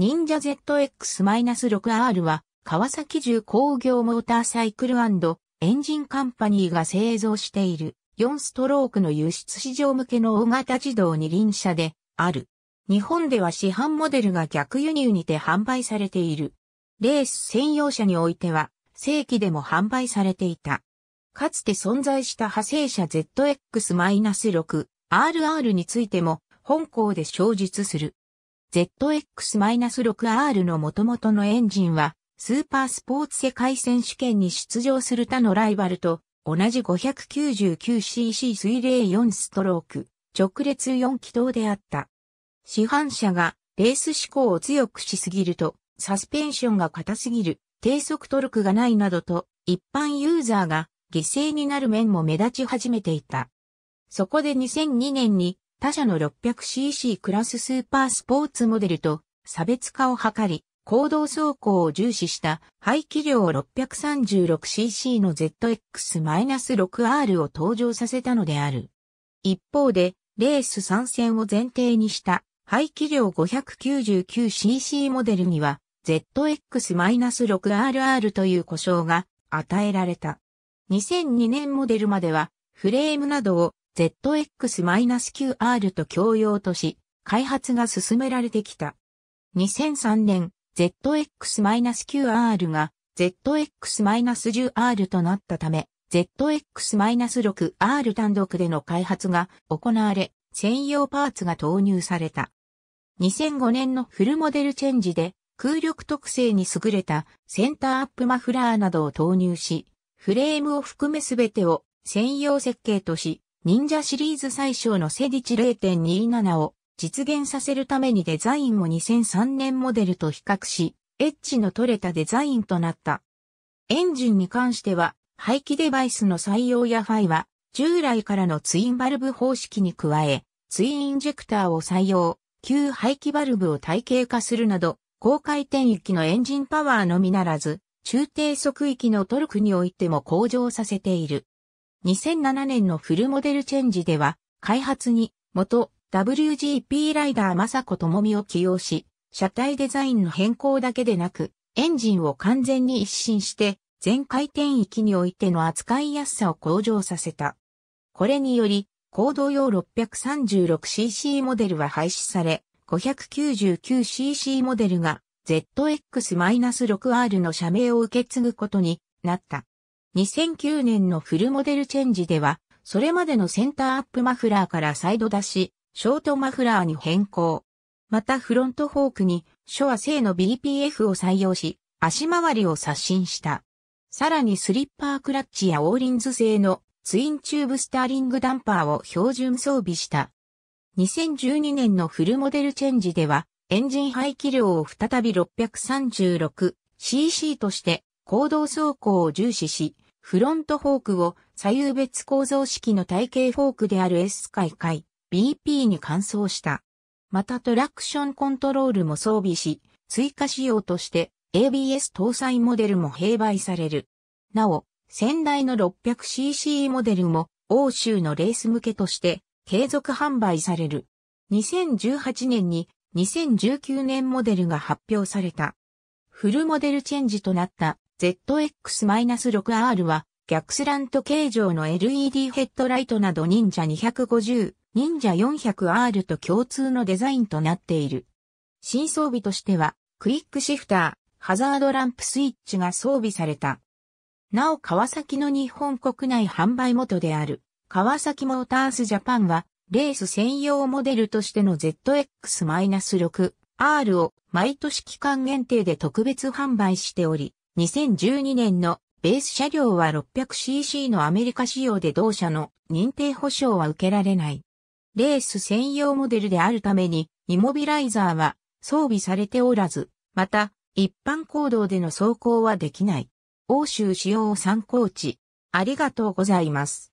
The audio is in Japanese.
忍者 ZX-6R は、川崎重工業モーターサイクルエンジンカンパニーが製造している4ストロークの輸出市場向けの大型自動二輪車である。日本では市販モデルが逆輸入にて販売されている。レース専用車においては正規でも販売されていた。かつて存在した派生車 ZX-6RR についても本校で小述する。ZX-6R の元々のエンジンは、スーパースポーツ世界選手権に出場する他のライバルと、同じ 599cc 水冷4ストローク、直列4気筒であった。市販車がレース志向を強くしすぎると、サスペンションが硬すぎる、低速トルクがないなどと、一般ユーザーが犠牲になる面も目立ち始めていた。そこで2002年に他社の 600cc クラススーパースポーツモデルと差別化を図り、行動走行を重視した排気量 636cc の ZX-6R を登場させたのである。一方で、レース参戦を前提にした排気量 599cc モデルには ZX-6RR という故障が与えられた。2002年モデルまではフレームなどを ZX-9R と共用とし、開発が進められてきた。2003年、ZX-9R が ZX-10R となったため、ZX-6R 単独での開発が行われ、専用パーツが投入された。2005年のフルモデルチェンジで、空力特性に優れたセンターアップマフラーなどを投入し、フレームを含めすべてを専用設計とし、忍者シリーズ最小のセディチ0.27を実現させるためにデザインを2003年モデルと比較し、エッジの取れたデザインとなった。エンジンに関しては、排気デバイスの採用やファイは、従来からのツインバルブ方式に加え、ツインインジェクターを採用、旧排気バルブを体系化するなど、高回転域のエンジンパワーのみならず、中低速域のトルクにおいても向上させている。2007年のフルモデルチェンジでは、開発に元 WGP ライダー雅子智美を起用し、車体デザインの変更だけでなく、エンジンを完全に一新して、全回転域においての扱いやすさを向上させた。これにより、行動用 636cc モデルは廃止され、599cc モデルが ZX-6R の社名を受け継ぐことになった。2009年のフルモデルチェンジでは、それまでのセンターアップマフラーからサイド出し、ショートマフラーに変更。またフロントフォークに、初和製の BPF を採用し、足回りを刷新した。さらにスリッパークラッチやオーリンズ製のツインチューブスターリングダンパーを標準装備した。2012年のフルモデルチェンジでは、エンジン排気量を再び 636cc として、行動走行を重視し、フロントフォークを左右別構造式の体系フォークである S 回回 BP に換装した。またトラクションコントロールも装備し、追加仕様として ABS 搭載モデルも併売される。なお、先代の 600cc モデルも欧州のレース向けとして継続販売される。2018年に2019年モデルが発表された。フルモデルチェンジとなった ZX-6R は逆スラント形状の LED ヘッドライトなど忍者250、忍者 400R と共通のデザインとなっている。新装備としては、クイックシフター、ハザードランプスイッチが装備された。なお川崎の日本国内販売元である、川崎モータースジャパンは、レース専用モデルとしての ZX-6R を毎年期間限定で特別販売しており、2012年のベース車両は 600cc のアメリカ仕様で同社の認定保証は受けられない。レース専用モデルであるために、イモビライザーは装備されておらず、また、一般行動での走行はできない。欧州使用を参考値。ありがとうございます。